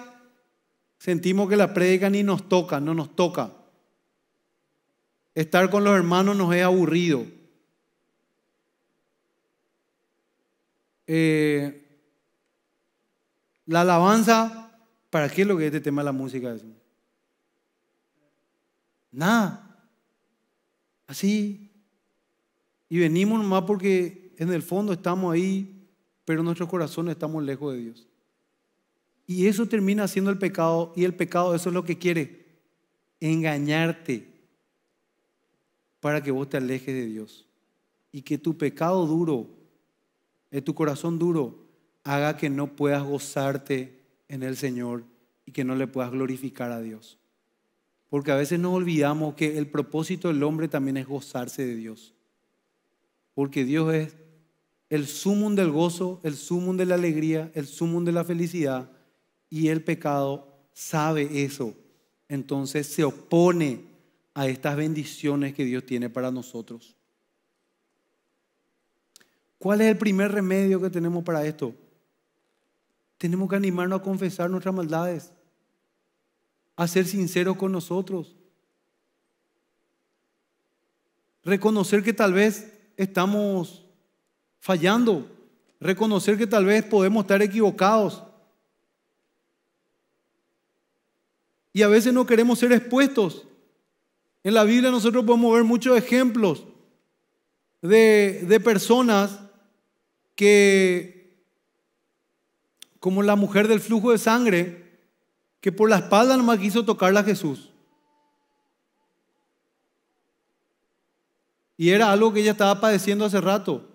sentimos que la predica ni nos toca, no nos toca. Estar con los hermanos nos es aburrido. Eh, la alabanza, ¿para qué es lo que es este tema de la música? Nada. Así. Y venimos nomás porque en el fondo estamos ahí, pero nuestros corazones estamos lejos de Dios. Y eso termina siendo el pecado, y el pecado eso es lo que quiere, engañarte para que vos te alejes de Dios. Y que tu pecado duro de tu corazón duro haga que no puedas gozarte en el Señor y que no le puedas glorificar a Dios. Porque a veces nos olvidamos que el propósito del hombre también es gozarse de Dios. Porque Dios es el sumum del gozo, el sumum de la alegría, el sumum de la felicidad y el pecado sabe eso. Entonces se opone a estas bendiciones que Dios tiene para nosotros. ¿Cuál es el primer remedio que tenemos para esto? Tenemos que animarnos a confesar nuestras maldades, a ser sinceros con nosotros, reconocer que tal vez estamos fallando, reconocer que tal vez podemos estar equivocados. Y a veces no queremos ser expuestos. En la Biblia nosotros podemos ver muchos ejemplos de, de personas que, como la mujer del flujo de sangre, que por la espalda nomás quiso tocarla a Jesús. Y era algo que ella estaba padeciendo hace rato.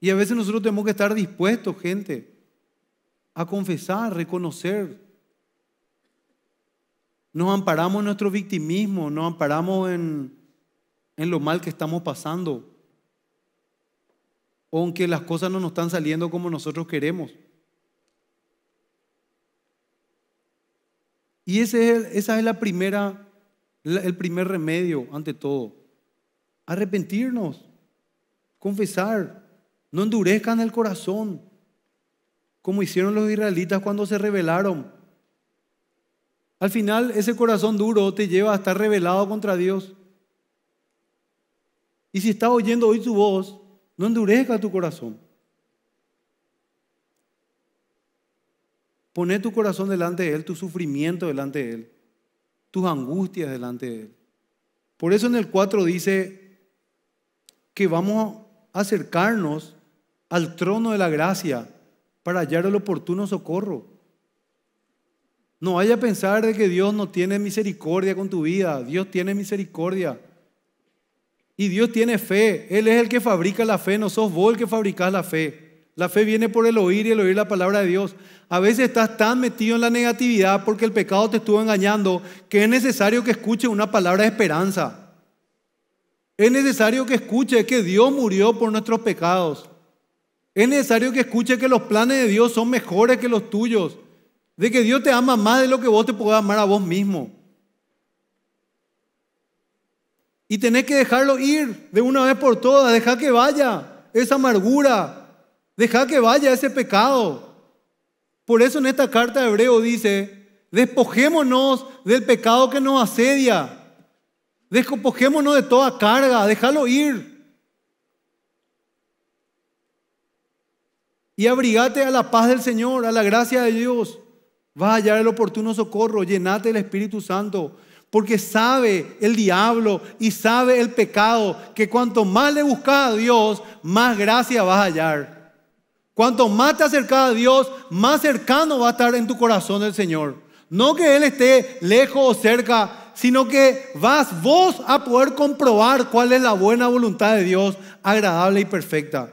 Y a veces nosotros tenemos que estar dispuestos, gente, a confesar, reconocer. Nos amparamos en nuestro victimismo, nos amparamos en, en lo mal que estamos pasando o aunque las cosas no nos están saliendo como nosotros queremos. Y ese es, esa es la primera, el primer remedio ante todo. Arrepentirnos, confesar, no endurezcan el corazón, como hicieron los israelitas cuando se rebelaron. Al final ese corazón duro te lleva a estar rebelado contra Dios. Y si estás oyendo hoy tu voz, no endurezca tu corazón. Poné tu corazón delante de Él, tu sufrimiento delante de Él, tus angustias delante de Él. Por eso en el 4 dice que vamos a acercarnos al trono de la gracia para hallar el oportuno socorro. No vaya a pensar de que Dios no tiene misericordia con tu vida. Dios tiene misericordia. Y Dios tiene fe. Él es el que fabrica la fe. No sos vos el que fabricás la fe. La fe viene por el oír y el oír la palabra de Dios. A veces estás tan metido en la negatividad porque el pecado te estuvo engañando que es necesario que escuche una palabra de esperanza. Es necesario que escuche que Dios murió por nuestros pecados. Es necesario que escuche que los planes de Dios son mejores que los tuyos. De que Dios te ama más de lo que vos te podés amar a vos mismo. Y tenés que dejarlo ir de una vez por todas. Deja que vaya esa amargura. Deja que vaya ese pecado. Por eso en esta carta de Hebreo dice, despojémonos del pecado que nos asedia. Despojémonos de toda carga. Déjalo ir. Y abrigate a la paz del Señor, a la gracia de Dios. Vaya a el oportuno socorro. Llenate el Espíritu Santo. Porque sabe el diablo y sabe el pecado que cuanto más le buscas a Dios, más gracia vas a hallar. Cuanto más te acercas a Dios, más cercano va a estar en tu corazón el Señor. No que Él esté lejos o cerca, sino que vas vos a poder comprobar cuál es la buena voluntad de Dios, agradable y perfecta.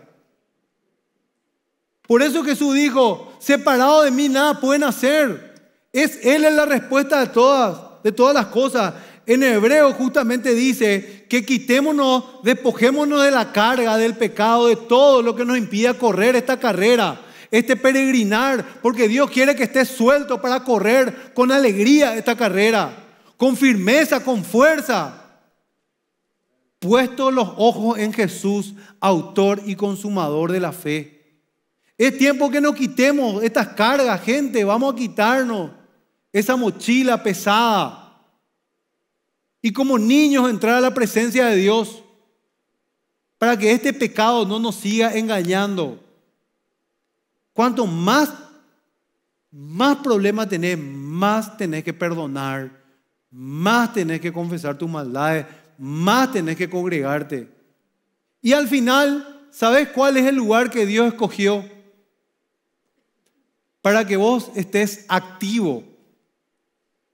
Por eso Jesús dijo, separado de mí nada pueden hacer. Es Él la respuesta de todas de todas las cosas. En hebreo justamente dice que quitémonos, despojémonos de la carga, del pecado, de todo lo que nos impida correr esta carrera, este peregrinar, porque Dios quiere que estés suelto para correr con alegría esta carrera, con firmeza, con fuerza. Puesto los ojos en Jesús, autor y consumador de la fe. Es tiempo que nos quitemos estas cargas, gente, vamos a quitarnos esa mochila pesada y como niños entrar a la presencia de Dios para que este pecado no nos siga engañando. Cuanto más, más problemas tenés, más tenés que perdonar, más tenés que confesar tus maldades, más tenés que congregarte. Y al final, ¿sabes cuál es el lugar que Dios escogió? Para que vos estés activo,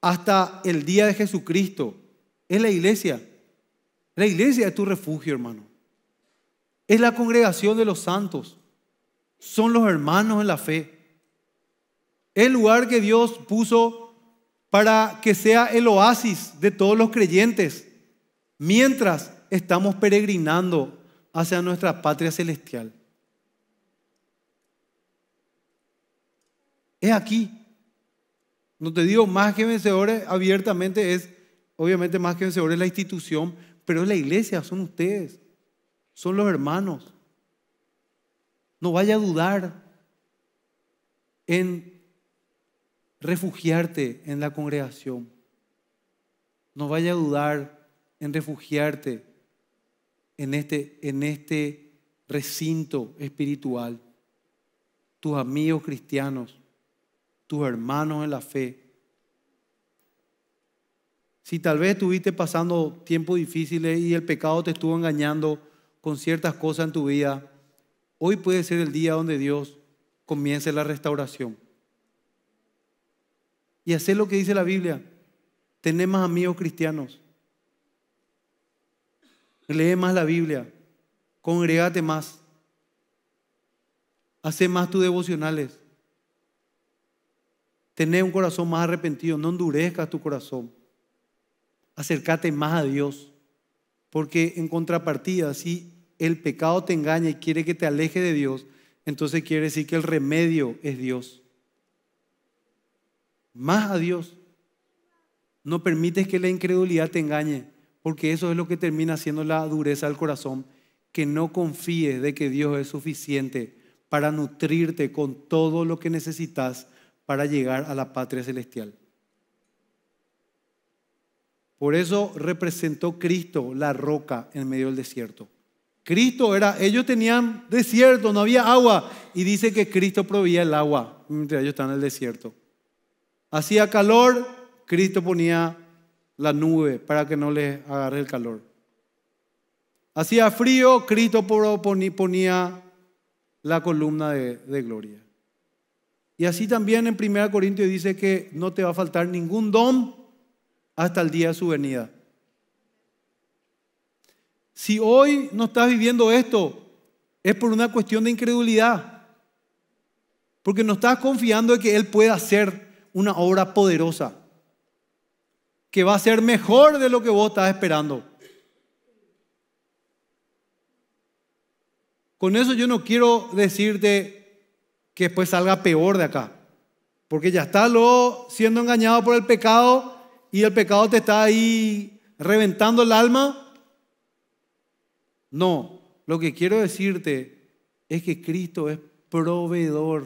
hasta el día de Jesucristo. Es la iglesia. La iglesia es tu refugio, hermano. Es la congregación de los santos. Son los hermanos en la fe. El lugar que Dios puso para que sea el oasis de todos los creyentes mientras estamos peregrinando hacia nuestra patria celestial. Es aquí no te digo más que vencedores abiertamente, es obviamente más que vencedores la institución, pero es la iglesia, son ustedes, son los hermanos. No vaya a dudar en refugiarte en la congregación. No vaya a dudar en refugiarte en este, en este recinto espiritual. Tus amigos cristianos tus hermanos en la fe. Si tal vez estuviste pasando tiempos difíciles y el pecado te estuvo engañando con ciertas cosas en tu vida, hoy puede ser el día donde Dios comience la restauración. Y hacer lo que dice la Biblia, tener más amigos cristianos, lee más la Biblia, congregate más, hace más tus devocionales. Tener un corazón más arrepentido, no endurezcas tu corazón. Acércate más a Dios, porque en contrapartida, si el pecado te engaña y quiere que te aleje de Dios, entonces quiere decir que el remedio es Dios. Más a Dios. No permites que la incredulidad te engañe, porque eso es lo que termina haciendo la dureza del corazón, que no confíes de que Dios es suficiente para nutrirte con todo lo que necesitas para llegar a la patria celestial. Por eso representó Cristo la roca en medio del desierto. Cristo era, ellos tenían desierto, no había agua. Y dice que Cristo proveía el agua mientras ellos estaban en el desierto. Hacía calor, Cristo ponía la nube para que no les agarre el calor. Hacía frío, Cristo ponía la columna de gloria. Y así también en 1 Corintios dice que no te va a faltar ningún don hasta el día de su venida. Si hoy no estás viviendo esto, es por una cuestión de incredulidad. Porque no estás confiando en que Él pueda hacer una obra poderosa, que va a ser mejor de lo que vos estás esperando. Con eso yo no quiero decirte que después pues salga peor de acá. Porque ya está luego siendo engañado por el pecado y el pecado te está ahí reventando el alma. No, lo que quiero decirte es que Cristo es proveedor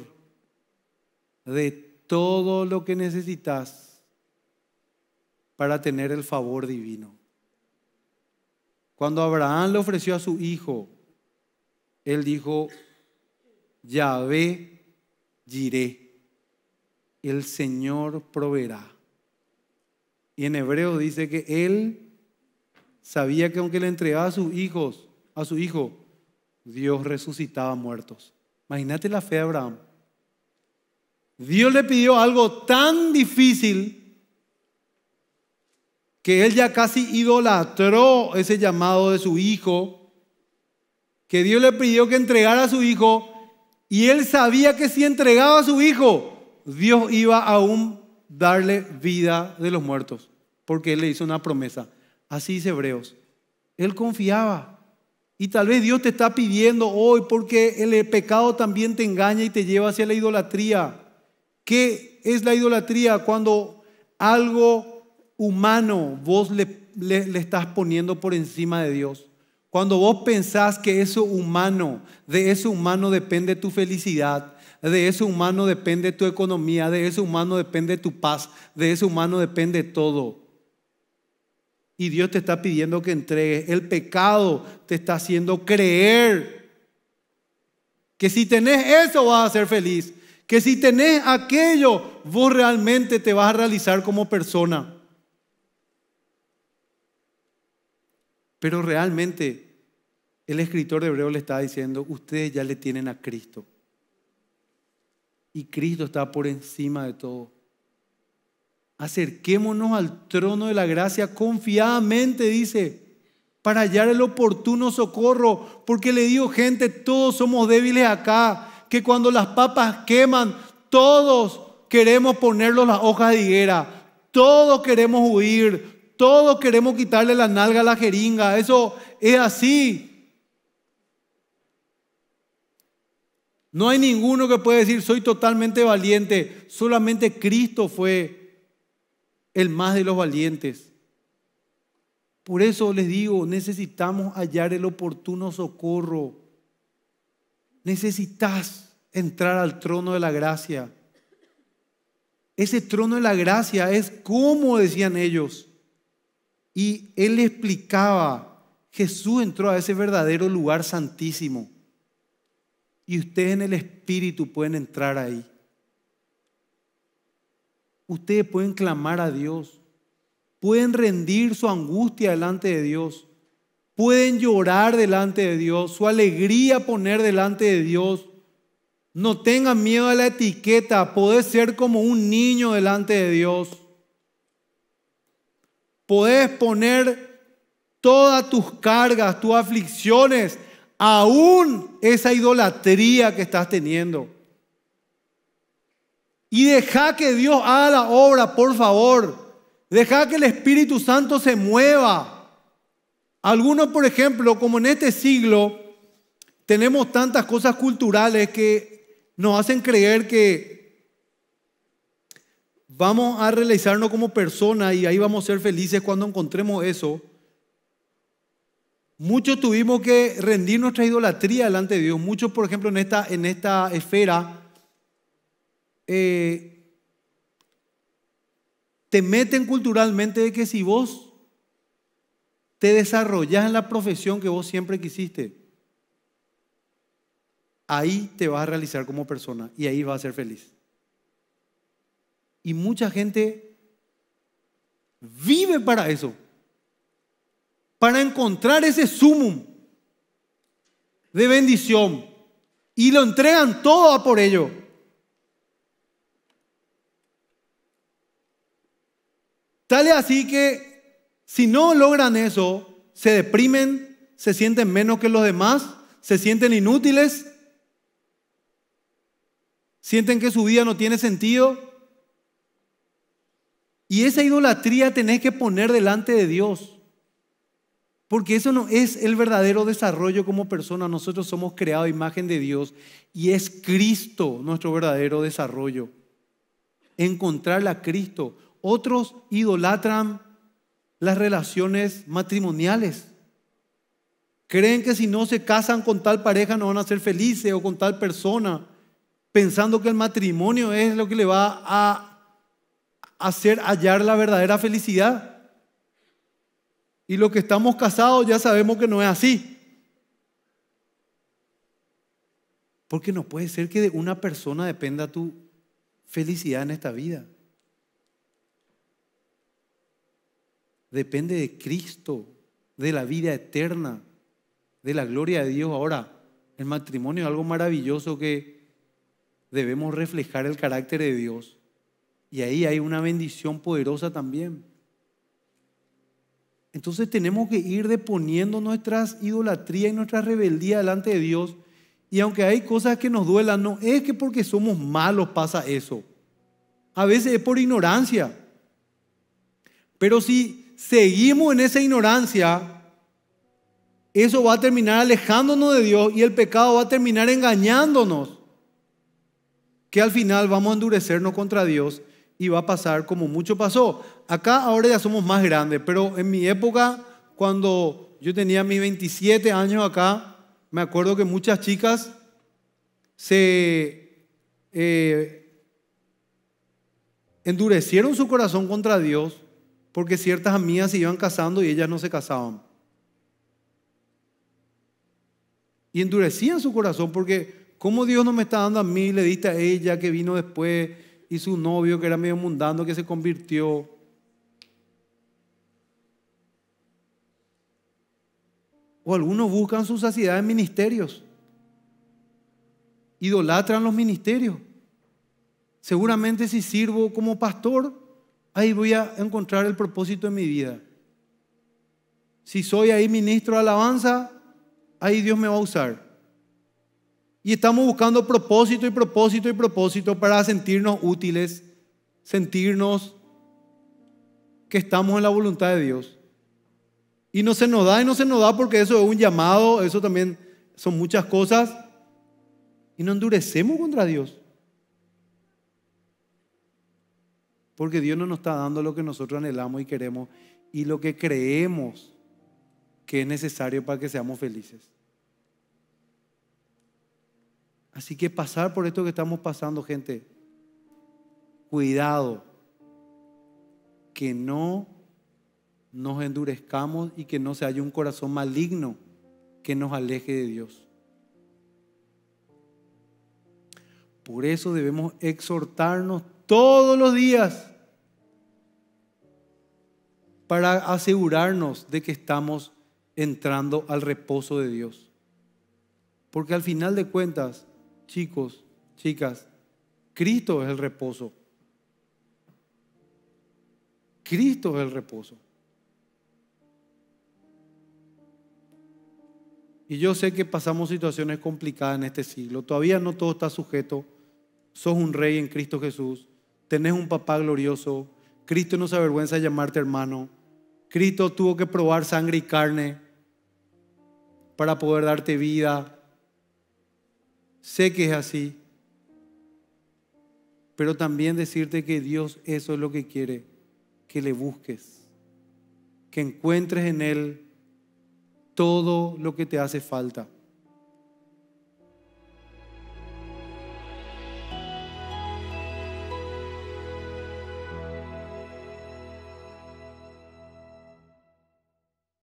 de todo lo que necesitas para tener el favor divino. Cuando Abraham le ofreció a su hijo, él dijo, ya ve, Jiré. El Señor proveerá. Y en hebreo dice que él sabía que aunque le entregaba a sus hijos, a su hijo, Dios resucitaba muertos. Imagínate la fe de Abraham. Dios le pidió algo tan difícil que él ya casi idolatró ese llamado de su hijo, que Dios le pidió que entregara a su hijo y él sabía que si entregaba a su hijo, Dios iba aún darle vida de los muertos, porque él le hizo una promesa. Así dice Hebreos. Él confiaba. Y tal vez Dios te está pidiendo hoy, porque el pecado también te engaña y te lleva hacia la idolatría. ¿Qué es la idolatría? Cuando algo humano vos le estás poniendo por encima de Dios. Cuando vos pensás que eso humano, de eso humano depende tu felicidad, de eso humano depende tu economía, de eso humano depende tu paz, de eso humano depende todo. Y Dios te está pidiendo que entregues. El pecado te está haciendo creer que si tenés eso vas a ser feliz, que si tenés aquello vos realmente te vas a realizar como persona. Pero realmente el escritor de Hebreo le está diciendo, ustedes ya le tienen a Cristo. Y Cristo está por encima de todo. Acerquémonos al trono de la gracia confiadamente, dice, para hallar el oportuno socorro. Porque le digo, gente, todos somos débiles acá, que cuando las papas queman, todos queremos ponernos las hojas de higuera, todos queremos huir, todos queremos quitarle la nalga a la jeringa. Eso es así. No hay ninguno que pueda decir soy totalmente valiente. Solamente Cristo fue el más de los valientes. Por eso les digo, necesitamos hallar el oportuno socorro. Necesitas entrar al trono de la gracia. Ese trono de la gracia es como decían ellos y él le explicaba, Jesús entró a ese verdadero lugar santísimo. Y ustedes en el Espíritu pueden entrar ahí. Ustedes pueden clamar a Dios. Pueden rendir su angustia delante de Dios. Pueden llorar delante de Dios. Su alegría poner delante de Dios. No tengan miedo a la etiqueta. puede ser como un niño delante de Dios podés poner todas tus cargas, tus aflicciones, aún esa idolatría que estás teniendo. Y deja que Dios haga la obra, por favor. Deja que el Espíritu Santo se mueva. Algunos, por ejemplo, como en este siglo, tenemos tantas cosas culturales que nos hacen creer que vamos a realizarnos como persona y ahí vamos a ser felices cuando encontremos eso. Muchos tuvimos que rendir nuestra idolatría delante de Dios. Muchos, por ejemplo, en esta, en esta esfera, eh, te meten culturalmente de que si vos te desarrollás en la profesión que vos siempre quisiste, ahí te vas a realizar como persona y ahí vas a ser feliz. Y mucha gente vive para eso, para encontrar ese sumum de bendición y lo entregan todo por ello. Tal es así que si no logran eso, se deprimen, se sienten menos que los demás, se sienten inútiles, sienten que su vida no tiene sentido y esa idolatría tenés que poner delante de Dios. Porque eso no es el verdadero desarrollo como persona. Nosotros somos creados a imagen de Dios y es Cristo nuestro verdadero desarrollo. Encontrar a Cristo. Otros idolatran las relaciones matrimoniales. Creen que si no se casan con tal pareja no van a ser felices o con tal persona, pensando que el matrimonio es lo que le va a hacer hallar la verdadera felicidad. Y los que estamos casados ya sabemos que no es así. Porque no puede ser que de una persona dependa tu felicidad en esta vida. Depende de Cristo, de la vida eterna, de la gloria de Dios. Ahora, el matrimonio es algo maravilloso que debemos reflejar el carácter de Dios. Y ahí hay una bendición poderosa también. Entonces tenemos que ir deponiendo nuestras idolatrías y nuestra rebeldía delante de Dios. Y aunque hay cosas que nos duelan, no es que porque somos malos pasa eso. A veces es por ignorancia. Pero si seguimos en esa ignorancia, eso va a terminar alejándonos de Dios y el pecado va a terminar engañándonos. Que al final vamos a endurecernos contra Dios y va a pasar como mucho pasó. Acá ahora ya somos más grandes, pero en mi época, cuando yo tenía mis 27 años acá, me acuerdo que muchas chicas se eh, endurecieron su corazón contra Dios porque ciertas amigas se iban casando y ellas no se casaban. Y endurecían su corazón porque, como Dios no me está dando a mí? Le diste a ella que vino después y su novio que era medio mundano que se convirtió. O algunos buscan su saciedad en ministerios. Idolatran los ministerios. Seguramente si sirvo como pastor, ahí voy a encontrar el propósito de mi vida. Si soy ahí ministro de alabanza, ahí Dios me va a usar. Y estamos buscando propósito y propósito y propósito para sentirnos útiles, sentirnos que estamos en la voluntad de Dios. Y no se nos da y no se nos da porque eso es un llamado, eso también son muchas cosas. Y no endurecemos contra Dios. Porque Dios no nos está dando lo que nosotros anhelamos y queremos y lo que creemos que es necesario para que seamos felices. Así que pasar por esto que estamos pasando, gente, cuidado, que no nos endurezcamos y que no se haya un corazón maligno que nos aleje de Dios. Por eso debemos exhortarnos todos los días para asegurarnos de que estamos entrando al reposo de Dios. Porque al final de cuentas, chicos, chicas, Cristo es el reposo. Cristo es el reposo. Y yo sé que pasamos situaciones complicadas en este siglo. Todavía no todo está sujeto. Sos un rey en Cristo Jesús. Tenés un papá glorioso. Cristo no se avergüenza de llamarte hermano. Cristo tuvo que probar sangre y carne para poder darte vida, Sé que es así. Pero también decirte que Dios eso es lo que quiere, que le busques, que encuentres en Él todo lo que te hace falta.